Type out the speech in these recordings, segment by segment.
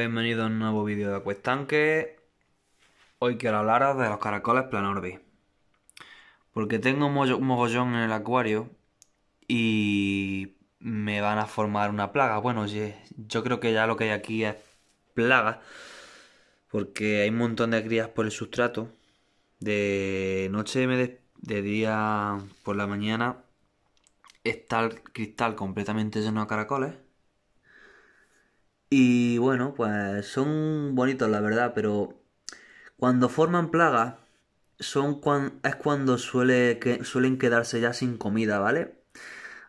bienvenido a un nuevo vídeo de Acuestanque. Hoy quiero hablaros de los caracoles planorbis Porque tengo un mogollón en el acuario y me van a formar una plaga. Bueno, yo creo que ya lo que hay aquí es plaga. Porque hay un montón de crías por el sustrato. De noche, de, de día por la mañana, está el cristal completamente lleno de caracoles y bueno, pues son bonitos la verdad, pero cuando forman plagas son es cuando suele, que, suelen quedarse ya sin comida, ¿vale?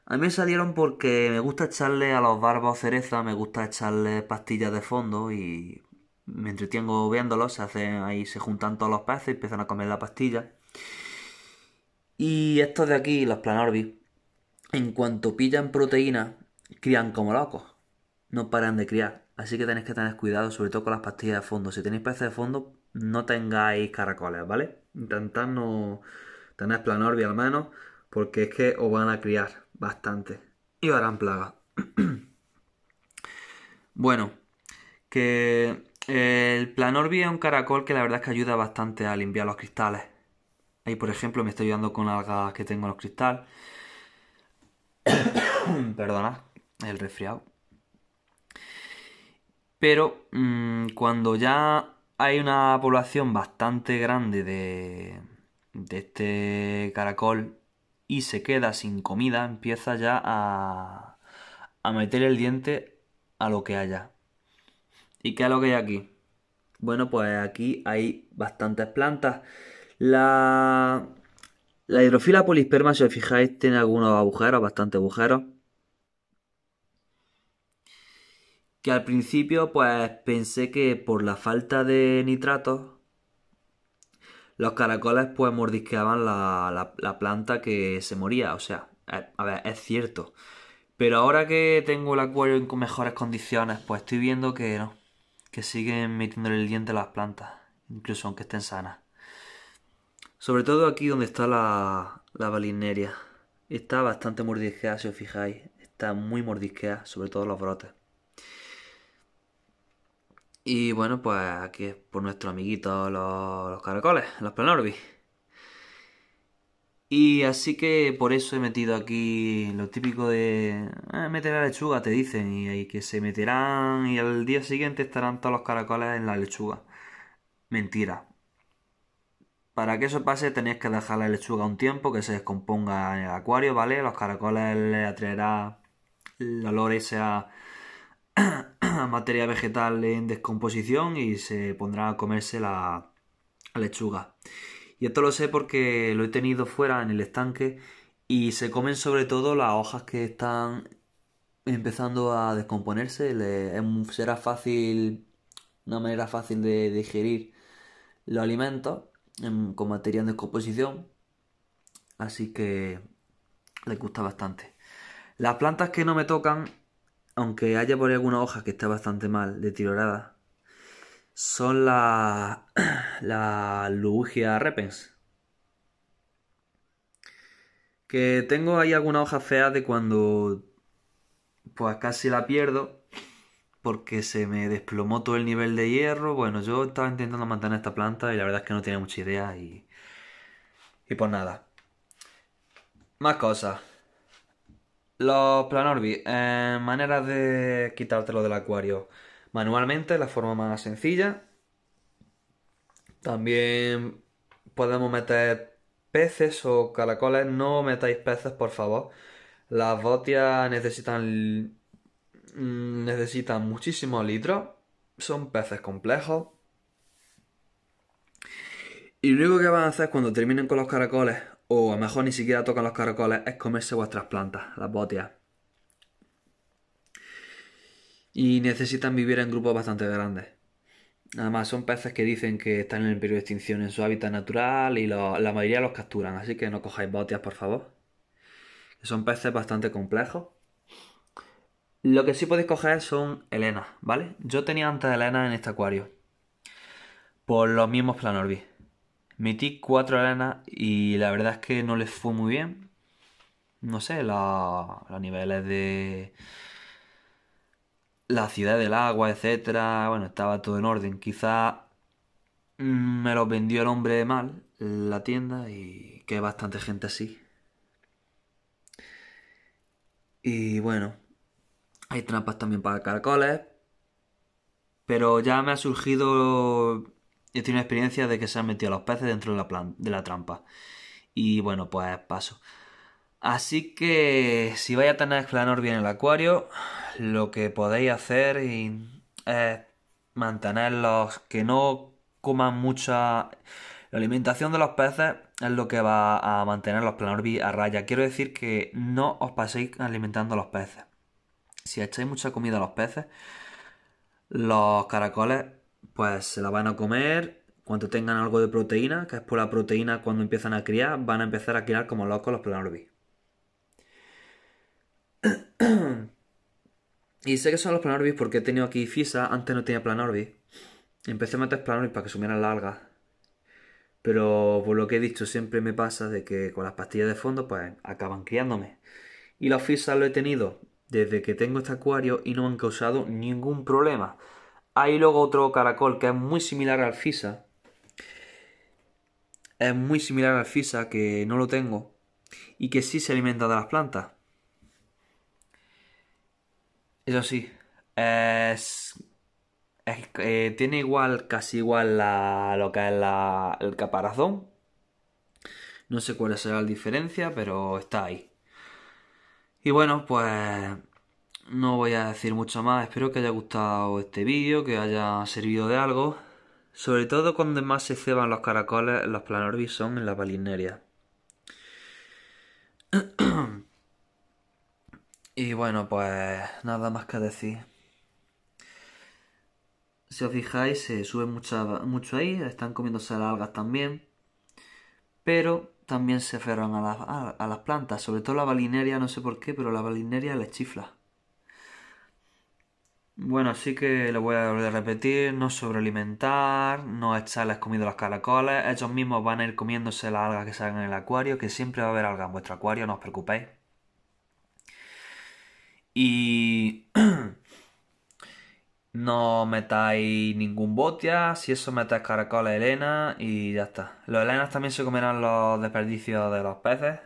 A mí salieron porque me gusta echarle a los barbos cereza, me gusta echarle pastillas de fondo y me entretengo viéndolos, se hacen ahí, se juntan todos los peces y empiezan a comer la pastilla. Y estos de aquí, los planorbis, en cuanto pillan proteína, crían como locos no paran de criar. Así que tenéis que tener cuidado, sobre todo con las pastillas de fondo. Si tenéis peces de fondo, no tengáis caracoles, ¿vale? Intentad no tener planorbi al menos, porque es que os van a criar bastante y os harán plaga. bueno, que el planorbi es un caracol que la verdad es que ayuda bastante a limpiar los cristales. Ahí, por ejemplo, me estoy ayudando con algas que tengo en los cristales. Perdona, el resfriado. Pero mm, cuando ya hay una población bastante grande de, este caracol y se queda sin comida, empieza ya a, meter el diente a lo que haya. ¿Y qué es lo que hay aquí? Bueno, pues aquí hay bastantes plantas. La, hidrofila polisperma, si os fijáis, tiene algunos agujeros, bastantes agujeros. que al principio pues pensé que por la falta de nitratos los caracoles pues mordisqueaban la, planta que se moría, o sea, es, eh, a ver, es cierto. Pero ahora que tengo el acuario en mejores condiciones, pues estoy viendo que no, que siguen metiéndole el diente a las plantas, incluso aunque estén sanas. Sobre todo aquí donde está la, la balineria. Está bastante mordisqueada, si os fijáis. Está muy mordisqueada, sobre todo los brotes. Y bueno, pues aquí es por nuestro amiguito los, caracoles, los planorbis Y así que por eso he metido aquí lo típico de ah, meter la lechuga, te dicen, y, ahí que se meterán y al día siguiente estarán todos los caracoles en la lechuga. Mentira. Para que eso pase tenéis que dejar la lechuga un tiempo, que se descomponga en el acuario, ¿vale? Los caracoles le atraerá el olor ese a materia vegetal en descomposición y se pondrá a comerse la lechuga. Y esto lo sé porque lo he tenido fuera en el estanque y se comen sobre todo las hojas que están empezando a descomponerse. será fácil, una manera fácil de digerir los alimentos con materia en descomposición. Así que les gusta bastante. Las plantas que no me tocan aunque haya por ahí alguna hoja que está bastante mal, deteriorada, son la la Lugia Repens. Que tengo ahí alguna hoja fea de cuando pues casi la pierdo porque se me desplomó todo el nivel de hierro. Bueno, yo estaba intentando mantener esta planta y la verdad es que no tenía mucha idea y, y pues nada. Más cosas. Los Planorbi, eh, maneras de quitártelo del acuario. Manualmente, la forma más sencilla. También podemos meter peces o caracoles. No metáis peces, por favor. Las botias necesitan, mm, necesitan muchísimos litros. Son peces complejos. Y lo único que van a hacer cuando terminen con los caracoles o a lo mejor ni siquiera tocan los caracoles, es comerse vuestras plantas, las botias. Y necesitan vivir en grupos bastante grandes. Además, son peces que dicen que están en el periodo de extinción en su hábitat natural y la mayoría los capturan, así que no cojáis botias, por favor. Son peces bastante complejos. Lo que sí podéis coger son helenas, ¿vale? Yo tenía antes helenas en este acuario. Por los mismos planorbis. Metí cuatro arenas y la verdad es que no les fue muy bien. No sé, la, los niveles de la ciudad del agua, etcétera. Bueno, estaba todo en orden. Quizá me lo vendió el hombre mal la tienda y que bastante gente así. Y bueno, hay trampas también para caracoles. Pero ya me ha surgido yo tenido una experiencia de que se han metido los peces dentro de la, trampa. Y bueno, pues paso. Así que si vais a tener Planorbi en el acuario, lo que podéis hacer es mantenerlos que no coman mucha... La alimentación de los peces es lo que va a mantener los planorbi a raya. Quiero decir que no os paséis alimentando a los peces. Si echáis mucha comida a los peces, los caracoles pues se la van a comer. Cuando tengan algo de proteína, que es por la proteína cuando empiezan a criar, van a empezar a criar como locos los planorbis. y sé que son los planorbis porque he tenido aquí fisa, antes no tenía planorbis. Empecé a meter planorbis para que sumieran la alga Pero por lo que he dicho, siempre me pasa de que con las pastillas de fondo, pues acaban criándome. Y los fisas lo he tenido desde que tengo este acuario y no han causado ningún problema. Hay luego otro caracol que es muy similar al Fisa. Es muy similar al Fisa, que no lo tengo. Y que sí se alimenta de las plantas. Eso sí, es, eh, tiene igual, casi igual la, lo que es la, el caparazón. No sé cuál será la diferencia, pero está ahí. Y bueno, pues no voy a decir mucho más. Espero que haya gustado este vídeo, que haya servido de algo. Sobre todo cuando más se ceban los caracoles, los planorbis son en la balineria. y bueno, pues nada más que decir. Si os fijáis, se sube mucho ahí, están comiéndose las algas también. Pero también se aferran a, las plantas, sobre todo la valineria, no sé por qué, pero la valineria les chifla. Bueno, sí que lo voy a repetir, no sobrealimentar, no echarles comida a los caracoles, ellos mismos van a ir comiéndose las algas que salgan en el acuario, que siempre va a haber algas en vuestro acuario, no os preocupéis. Y no metáis ningún botia, si eso metáis caracoles, elena. y ya está. Los elenas también se comerán los desperdicios de los peces,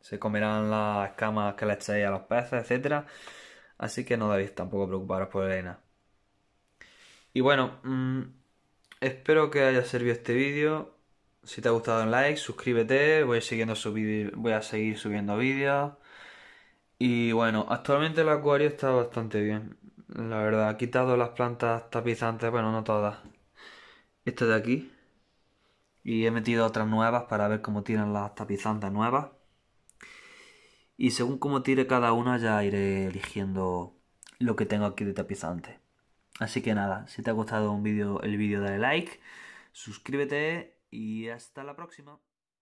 se comerán las escamas que le echéis a los peces, etcétera Así que no debéis tampoco preocuparos por Elena. Y bueno, mm, espero que haya servido este vídeo. Si te ha gustado, un like, suscríbete. Voy, siguiendo subir, voy a seguir subiendo vídeos. Y bueno, actualmente el acuario está bastante bien. La verdad, he quitado las plantas tapizantes, bueno, no todas. Esto de aquí. Y he metido otras nuevas para ver cómo tiran las tapizantes nuevas. Y según como tire cada una ya iré eligiendo lo que tengo aquí de tapizante. Así que nada, si te ha gustado un el vídeo dale like, suscríbete y hasta la próxima.